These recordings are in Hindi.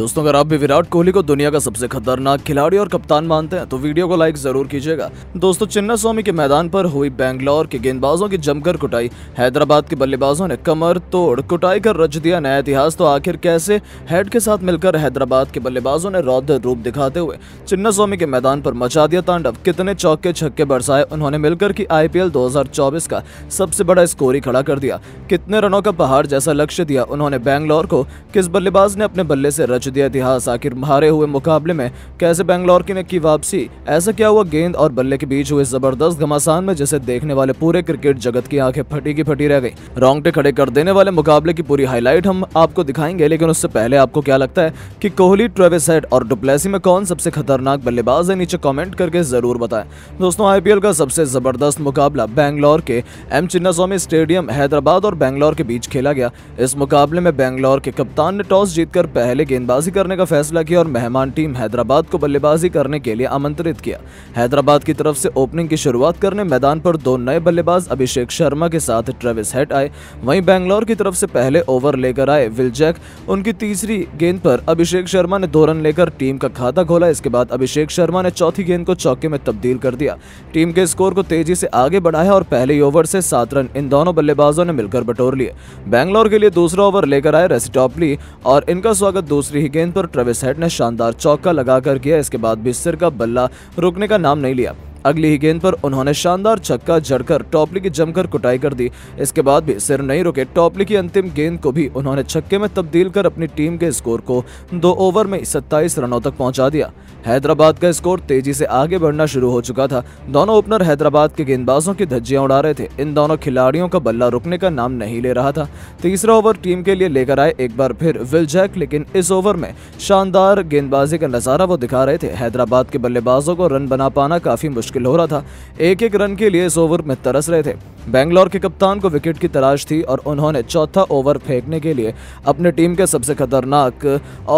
दोस्तों अगर आप भी विराट कोहली को दुनिया का सबसे खतरनाक खिलाड़ी और कप्तान मानते हैं तो वीडियो को लाइक जरूर कीजिएगा दोस्तों चिन्ना स्वामी के मैदान पर हुई बैंगलोर के गेंदबाजों की जमकर कुटाई हैदराबाद के बल्लेबाजों ने कमर तोड़ कुटाई कर रच दिया नया इतिहास तो आखिर कैसे हेड के साथ मिलकर हैदराबाद के बल्लेबाजों ने रौद्र रूप दिखाते हुए चिन्ना स्वामी के मैदान पर मचा दिया तांडव कितने चौके छक्के बरसाए उन्होंने मिलकर की आई पी का सबसे बड़ा स्कोर ही खड़ा कर दिया कितने रनों का पहाड़ जैसा लक्ष्य दिया उन्होंने बैंगलोर को किस बल्लेबाज ने अपने बल्ले से रच दिया इतिहास आखिर मारे हुए मुकाबले में कैसे बेंगलोर की ने की वापसी ऐसा क्या हुआ गेंद और बल्ले के बीच हुए जबरदस्त घमासान में जिसे देखने वाले पूरे क्रिकेट जगत की आंखें फटी की फटी रह गई रोंगटे खड़े कर देने वाले मुकाबले की पूरी हाईलाइट हम आपको दिखाएंगे लेकिन उससे पहले आपको क्या लगता है की कोहली ट्रेविस हेड और डुप्लेसी में कौन सबसे खतरनाक बल्लेबाज है नीचे कॉमेंट करके जरूर बताए दोस्तों आईपीएल का सबसे जबरदस्त मुकाबला बैंगलोर के एम चिन्नास्वामी स्टेडियम हैदराबाद और बैंगलोर के बीच खेला गया इस मुकाबले में बैंगलोर के कप्तान ने टॉस जीतकर पहले गेंदबाज बल्लेबाजी करने का फैसला किया और मेहमान टीम हैदराबाद को बल्लेबाजी करने के लिए आमंत्रित किया हैदराबाद की तरफ से ओपनिंग की शुरुआत करने मैदान पर दो नए बल्लेबाज अभिषेक शर्मा के साथ ट्रेविस हेट आए वहीं बैंगलोर की तरफ से पहले ओवर लेकर आए विलजैक उनकी तीसरी गेंद पर अभिषेक शर्मा ने दो रन लेकर टीम का खाता खोला इसके बाद अभिषेक शर्मा ने चौथी गेंद को चौके में तब्दील कर दिया टीम के स्कोर को तेजी से आगे बढ़ाया और पहले ओवर से सात रन इन दोनों बल्लेबाजों ने मिलकर बटोर लिए बैंगलोर के लिए दूसरा ओवर लेकर आए रेसिटॉपली और इनका स्वागत दूसरी की गेंद पर ट्रेविस हेड ने शानदार चौका लगाकर किया इसके बाद भी सिर का बल्ला रुकने का नाम नहीं लिया अगली ही गेंद पर उन्होंने शानदार छक्का जड़कर टॉपली की जमकर कुटाई कर दी इसके बाद भी सिर नहीं रुके टॉपली की अंतिम गेंद को भी उन्होंने छक्के में तब्दील कर अपनी टीम के स्कोर को दो ओवर में 27 रनों तक पहुंचा दिया हैदराबाद का स्कोर तेजी से आगे बढ़ना शुरू हो चुका था दोनों ओपनर हैदराबाद के गेंदबाजों की धज्जियां उड़ा रहे थे इन दोनों खिलाड़ियों का बल्ला रुकने का नाम नहीं ले रहा था तीसरा ओवर टीम के लिए लेकर आए एक बार फिर विल जैक लेकिन इस ओवर में शानदार गेंदबाजी का नजारा वो दिखा रहे थे हैदराबाद के बल्लेबाजों को रन बना पाना काफी मुश्किल हो रहा था एक एक रन के लिए इस ओवर में तरस रहे थे बेंगलोर के कप्तान को विकेट की तलाश थी और उन्होंने चौथा ओवर फेंकने के लिए अपने टीम के सबसे खतरनाक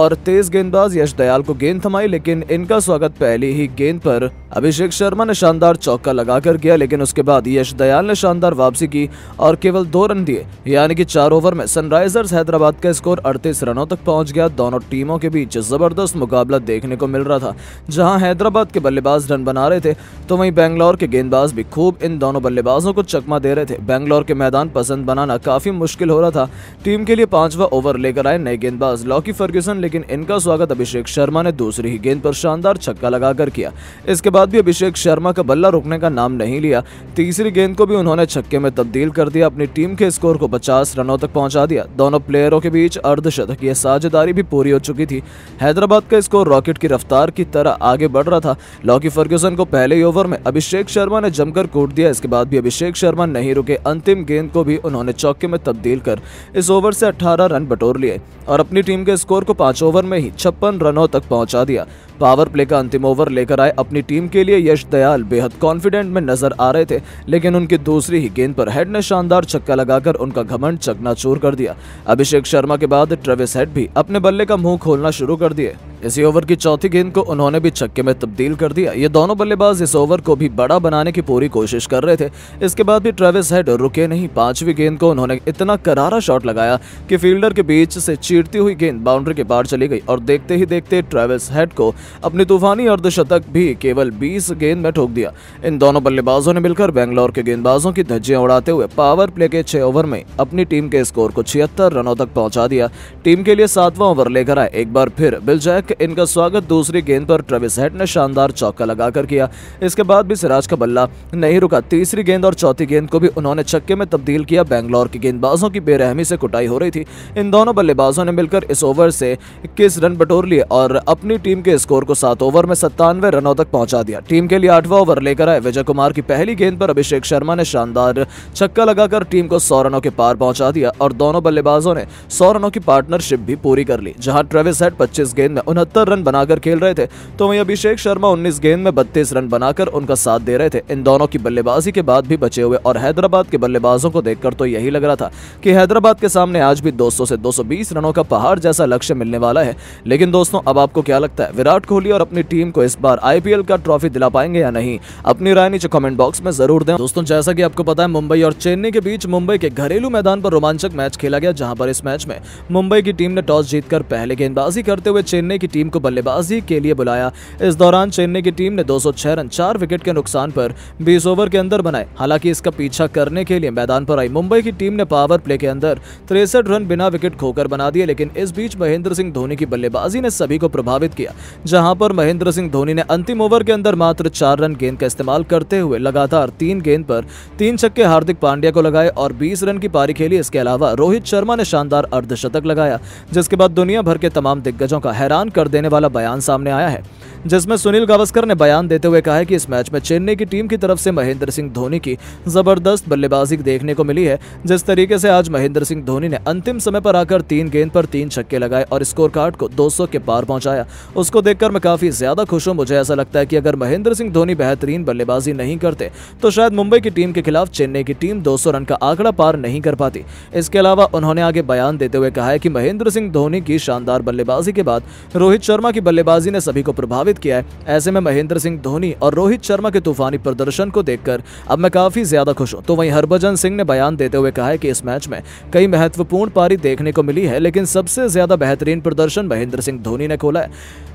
और तेज गेंदबाज यश दयाल को गेंद थमाई लेकिन इनका स्वागत पहली ही गेंद पर अभिषेक शर्मा ने शानदार चौका लगाकर किया लेकिन उसके बाद यश दयाल ने शानदार वापसी की और केवल दो रन दिए यानी कि चार ओवर में सनराइजर्स हैदराबाद का स्कोर 38 रनों तक पहुंच गया दोनों टीमों के बीच जबरदस्त मुकाबला देखने को मिल रहा था जहाँ हैदराबाद के बल्लेबाज रन बना रहे थे तो वही बैंगलोर के गेंदबाज भी खूब इन दोनों बल्लेबाजों को चकमा दे रहे थे बैंगलोर के मैदान पसंद बनाना काफी मुश्किल हो रहा था टीम के लिए पांचवा ओवर लेकर आए नए गेंदबाज लॉकी फर्ग्यूसन लेकिन इनका स्वागत अभिषेक शर्मा ने दूसरी ही गेंद पर शानदार छक्का लगाकर किया इसके बाद भी अभिषेक शर्मा का बल्ला रुकने का नाम नहीं लिया तीसरी गेंद को भी उन्होंने छक्के में तब्दील कर दिया अपनी टीम के स्कोर को पचास रनों तक पहुंचा दिया दोनों प्लेयरों के बीच अर्धशतकीय साझेदारी भी पूरी हो चुकी थी हैदराबाद का स्कोर रॉकेट की रफ्तार की तरह आगे बढ़ रहा था लॉकी फर्ग्यूसन को पहले ही ओवर में अभिषेक शर्मा ने जमकर कूट दिया इसके बाद भी अभिषेक शर्मा नहीं रुके अंतिम गेंद को भी उन्होंने चौके में तब्दील कर इस ओवर से अठारह रन बटोर लिए और अपनी टीम के स्कोर को पांच ओवर में ही छप्पन रनों तक पहुंचा दिया पावर प्ले का अंतिम ओवर लेकर आए अपनी टीम के लिए यश दयाल बेहद कॉन्फिडेंट में नजर आ रहे थे लेकिन उनकी दूसरी ही गेंद पर हेड ने शानदार छक्का लगाकर उनका घमंड चकनाचूर कर दिया अभिषेक शर्मा के बाद ट्रेविस हेड भी अपने बल्ले का मुंह खोलना शुरू कर दिए इसी ओवर की चौथी गेंद को उन्होंने भी छक्के में तब्दील कर दिया ये दोनों बल्लेबाज इस ओवर को भी बड़ा बनाने की पूरी कोशिश कर रहे थे इसके बाद भी ट्रेविस हेड रुके नहीं पांचवी गेंद को उन्होंने इतना करारा शॉट लगाया कि फील्डर के बीच से चीरती हुई गेंद बाउंड्री के पार चली गई और देखते ही देखते ट्रेविस हेड को अपनी तूफानी अर्धशतक भी केवल बीस गेंद में ठोक दिया इन दोनों बल्लेबाजों ने मिलकर बेंगलोर के गेंदबाजों की धज्जियां उड़ाते हुए पावर प्ले के छह ओवर में अपनी टीम के स्कोर को छिहत्तर रनों तक पहुंचा दिया टीम के लिए सातवां ओवर लेकर आए एक बार फिर बिल जैक इनका स्वागत दूसरी गेंद पर ट्रेविस हेड ने शानदार चौका लगाकर किया इसके बाद भी सिराज का बल्ला नहीं रुका तीसरी गेंद और चौथी गेंद को भी उन्होंने छक्के में तब्दील किया बैंगलोर की गेंदबाजों की बेरहमी से कुटाई हो रही थी इन दोनों बल्लेबाजों ने मिलकर इस ओवर से इक्कीस रन बटोर लिए और अपनी टीम के स्कोर को सात ओवर में सत्तानवे रनों तक पहुंचा दिया टीम के लिए आठवा ओवर लेकर आए विजय कुमार की पहली गेंद पर अभिषेक शर्मा ने शानदार छक्का लगाकर टीम को सौ रनों के पार पहुंचा दिया और दोनों बल्लेबाजों ने सौ रनों की पार्टनरशिप भी पूरी कर ली जहां ट्रेविस हेड पच्चीस गेंद में उनहत्तर रन बनाकर खेल रहे थे तो वहीं अभिषेक शर्मा उन्नीस गेंद में बत्तीस रन बनाकर उनका साथ दे रहे थे इन दोनों की बल्लेबाजी के बाद भी बचे हुए और हैदराबाद के बल्लेबाजों को देखकर तो यही लग रहा था कि हैदराबाद के सामने आज भी 200 से 220 रनों का पहाड़ जैसा लक्ष्य मिलने वाला है लेकिन दोस्तों अब आपको क्या लगता है विराट कोहली और अपनी टीम को इस बार आईपीएल का ट्रॉफी दिला पाएंगे या नहीं अपनी राय नीचे कमेंट बॉक्स में जरूर दें दोस्तों जैसा कि आपको पता है मुंबई और चेन्नई के बीच मुंबई के घरेलू मैदान पर रोमांचक मैच खेला गया जहां पर इस मैच में मुंबई की टीम ने टॉस जीतकर पहले गेंदबाजी करते हुए चेन्नई की टीम को बल्लेबाजी के लिए बुलाया इस दौरान चेन्नई की टीम ने दो रन चार विकेट के नुकसान पर बीस ओवर के अंदर बनाए हालांकि इसका पीछा करने के लिए मैदान पर आई मुंबई की टीम ने पावर प्ले के अंदर तिरसठ रन बिना विकेट खोकर बना दिए लेकिन इस बीच महेंद्र सिंह धोनी की बल्लेबाजी ने सभी को प्रभावित किया जहां पर महेंद्र सिंह धोनी ने अंतिम ओवर के अंदर मात्र चार रन गेंद का इस्तेमाल करते हुए लगातार तीन गेंद पर तीन छक्के हार्दिक पांड्या को लगाए और 20 रन की पारी खेली इसके अलावा रोहित शर्मा ने शानदार अर्धशतक लगाया जिसके बाद दुनिया भर के तमाम दिग्गजों का हैरान कर कर देने वाला बयान सामने आया है जिसमें सुनील गावस्कर ने बयान देते हुए कहा है कि इस मैच में चेन्नई की टीम की तरफ से महेंद्र सिंह धोनी की जबरदस्त बल्लेबाजी देखने को मिली है जिस तरीके से आज महेंद्र सिंह धोनी ने अंतिम समय पर आकर तीन गेंद पर तीन छक्के लगाए और स्कोर कार्ड को 200 के पार पहुंचाया उसको देखकर मैं काफी ज्यादा खुश हूँ मुझे ऐसा लगता है की अगर महेंद्र सिंह धोनी बेहतरीन बल्लेबाजी नहीं करते तो शायद मुंबई की टीम के खिलाफ चेन्नई की टीम दो रन का आंकड़ा पार नहीं कर पाती इसके अलावा उन्होंने आगे बयान देते हुए कहा है कि महेंद्र सिंह धोनी की शानदार बल्लेबाजी के बाद रोहित रोहित शर्मा की बल्लेबाजी ने सभी को प्रभावित किया है ऐसे में महेंद्र सिंह धोनी और रोहित शर्मा के तूफानी प्रदर्शन को देखकर अब मैं काफी ज्यादा खुश हूँ तो वहीं हरभजन सिंह ने बयान देते हुए कहा है कि इस मैच में कई महत्वपूर्ण पारी देखने को मिली है लेकिन सबसे ज्यादा बेहतरीन प्रदर्शन महेंद्र सिंह धोनी ने खोला है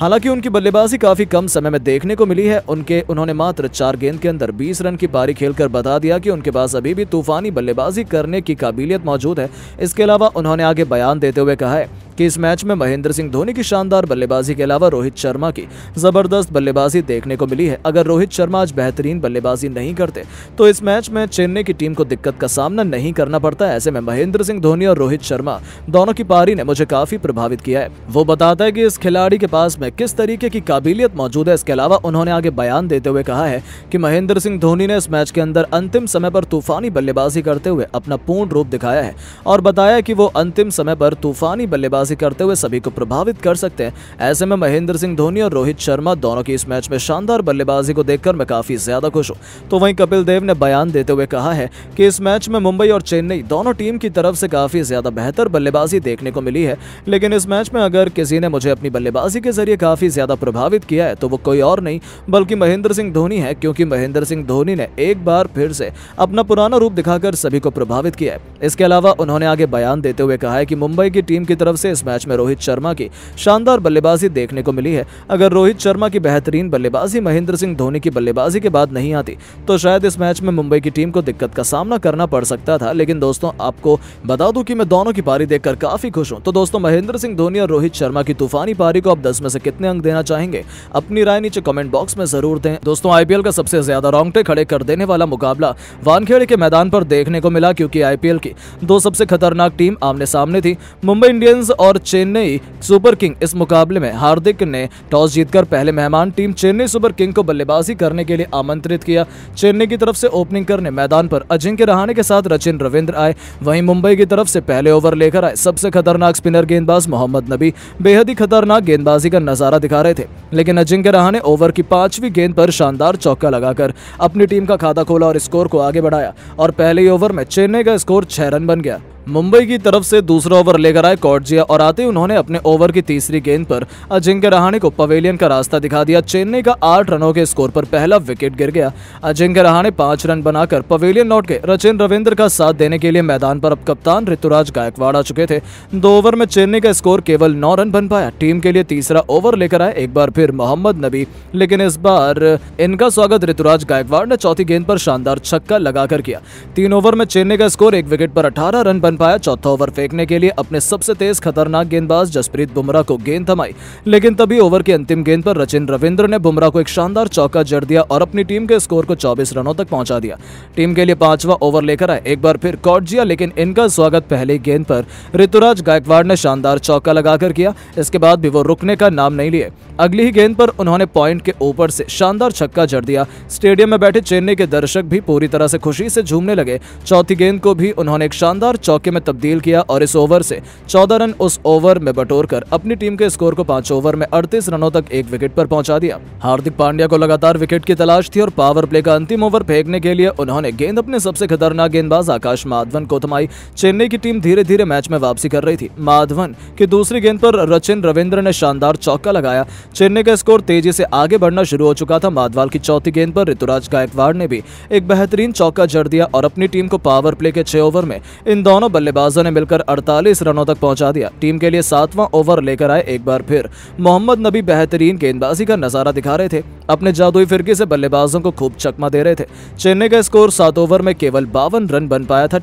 हालांकि उनकी बल्लेबाजी काफी कम समय में देखने को मिली है उनके उन्होंने मात्र चार गेंद के अंदर 20 रन की पारी खेलकर बता दिया कि उनके पास अभी भी तूफानी बल्लेबाजी करने की काबिलियत मौजूद है इसके अलावा उन्होंने आगे बयान देते हुए कहा है कि इस मैच में महेंद्र सिंह धोनी की शानदार बल्लेबाजी के अलावा रोहित शर्मा की जबरदस्त बल्लेबाजी देखने को मिली है अगर रोहित शर्मा आज बेहतरीन बल्लेबाजी नहीं करते तो इस मैच में चेन्नई की टीम को दिक्कत का सामना नहीं करना पड़ता ऐसे में महेंद्र सिंह धोनी और रोहित शर्मा दोनों की पारी ने मुझे काफी प्रभावित किया है वो बताता है की इस खिलाड़ी के पास में है किस तरीके की काबिलियत मौजूद है इसके अलावा उन्होंने आगे बयान देते हुए कहा है कि महेंद्र सिंह धोनी ने इस मैच के अंदर अंतिम समय पर तूफानी बल्लेबाजी करते हुए अपना पूर्ण रूप दिखाया है और बताया कि वो अंतिम समय पर तूफानी बल्लेबाजी करते हुए सभी को प्रभावित कर सकते हैं ऐसे में महेंद्र सिंह धोनी और रोहित शर्मा दोनों की इस मैच में शानदार बल्लेबाजी को देखकर मैं काफी ज्यादा खुश हूँ तो वहीं कपिल देव ने बयान देते हुए कहा है कि इस मैच में मुंबई और चेन्नई दोनों टीम की तरफ से काफी ज्यादा बेहतर बल्लेबाजी देखने को मिली है लेकिन इस मैच में अगर किसी ने मुझे अपनी बल्लेबाजी के जरिए काफ़ी ज़्यादा प्रभावित किया है तो वो कोई और नहीं बल्कि महेंद्र सिंह धोनी है क्योंकि महेंद्र सिंह धोनी ने एक बार फिर से अपना पुराना रूप दिखाकर सभी को प्रभावित किया है इसके अलावा उन्होंने आगे बयान देते हुए कहा है कि मुंबई की टीम की तरफ से इस मैच में रोहित शर्मा की शानदार बल्लेबाजी देखने को मिली है अगर रोहित शर्मा की बेहतरीन बल्लेबाजी महेंद्र सिंह धोनी की बल्लेबाजी के बाद नहीं आती तो शायद इस मैच में मुंबई की टीम को दिक्कत का सामना करना पड़ सकता था लेकिन दोस्तों आपको बता दूं कि मैं दोनों की पारी देखकर काफी खुश हूं तो दोस्तों महेंद्र सिंह धोनी और रोहित शर्मा की तूफानी पारी को अब दस में से कितने अंक देना चाहेंगे अपनी राय नीचे कमेंट बॉक्स में जरूर दें दोस्तों आईपीएल का सबसे ज्यादा रोंगटे खड़े कर देने वाला मुकाबला वानखेड़े के मैदान पर देखने को मिला क्योंकि आईपीएल की दो सबसे खतरनाक टीम आमने सामने थी मुंबई इंडियंस और चेन्नई सुपर किंग इस मुकाबले में हार्दिक ने टॉस जीतकर पहले मेहमान टीम चेन्नई सुपर किंग को बल्लेबाजी करने के लिए आमंत्रित किया चेन्नई की तरफ से ओपनिंग करने मैदान पर अजिंक्य रहाणे के साथ रचिन रविंद्र आए वहीं मुंबई की तरफ से पहले ओवर लेकर आए सबसे खतरनाक स्पिनर गेंदबाज मोहम्मद नबी बेहद ही खतरनाक गेंदबाजी का नजारा दिखा रहे थे लेकिन अजिंक्य रहा ने ओवर की पांचवी गेंद पर शानदार चौका लगाकर अपनी टीम का खाता खोला और स्कोर को आगे बढ़ाया और पहले ही ओवर में चेन्नई का स्कोर छह रन बन गया मुंबई की तरफ से दूसरा ओवर लेकर आए कॉटजिया और आते उन्होंने अपने ओवर की तीसरी गेंद पर अजिंक्य रहाणे को पवेलियन का रास्ता दिखा दिया चेन्नई का आठ रनों के स्कोर पर पहला विकेट गिर गया अजिंक्य रहाणे पांच रन बनाकर पवेलियन लौट के रचिन रविंद्र का साथ देने के लिए मैदान पर अब कप्तान ऋतुराज गायकवाड़ आ चुके थे दो ओवर में चेन्नई का स्कोर केवल नौ रन बन पाया टीम के लिए तीसरा ओवर लेकर आए एक बार फिर मोहम्मद नबी लेकिन इस बार इनका स्वागत ऋतुराज गायकवाड़ ने चौथी गेंद पर शानदार छक्का लगाकर किया तीन ओवर में चेन्नई का स्कोर एक विकेट पर अठारह रन बन पाया चौथा ओवर फेंकने के लिए अपने सबसे तेज खतरनाक गेंदबाज जसप्रीत बुमराह को गेंद थमाई लेकिन तभी ओवर की अंतिम गेंद पर रचिन रविंद्र ने बुमराह को एक शानदार चौका जड़ दिया और अपनी टीम के स्कोर को चौबीस रनों तक पहुंचा दिया टीम के लिए पांचवा ओवर लेकर आए एक बार फिर जिया लेकिन इनका स्वागत पहले गेंद पर ऋतुराज गायकवाड़ ने शानदार चौका लगाकर किया इसके बाद भी वो रुकने का नाम नहीं लिए अगली ही गेंद पर उन्होंने पॉइंट के ऊपर से शानदार छक्का जड़ दिया स्टेडियम में बैठे चेन्नई के दर्शक भी पूरी तरह से खुशी से झूमने लगे चौथी गेंद को भी उन्होंने एक शानदार चौके के में तब्दील किया और इस ओवर से चौदह रन उस ओवर में बटोर कर अपनी टीम के स्कोर को पांच ओवर में अड़तीस रनों तक एक विकेट पर पहुंचा दिया हार्दिक पांड्या को लगातार विकेट की तलाश थी और पावर प्ले का अंतिम ओवर फेंकने के लिए उन्होंने गेंद अपने सबसे खतरनाक गेंदबाज आकाश माधवन को थमाई चेन्नई की टीम धीरे धीरे मैच में वापसी कर रही थी माधवन की दूसरी गेंद पर रचिन रविंद्र ने शानदार चौका लगाया चेन्नई का स्कोर तेजी से आगे बढ़ना शुरू हो चुका था माधवाल की चौथी गेंद पर ऋतुराज गायकवाड़ ने भी एक बेहतरीन चौका जड़ दिया और अपनी टीम को पावर प्ले के छह ओवर में इन दोनों दोनों बल्लेबाजों ने मिलकर 48 रनों तक पहुंचा दिया टीम के लिए सातवां ओवर लेकर आए एक बार फिर मोहम्मद नबी बेहतरीन गेंदबाजी का नजारा दिखा रहे थे अपने जादुई फिरकी से बल्लेबाजों को खूब चकमा दे रहे थे चेन्नई का स्कोर सात ओवर में केवल बावन रन बन पाया था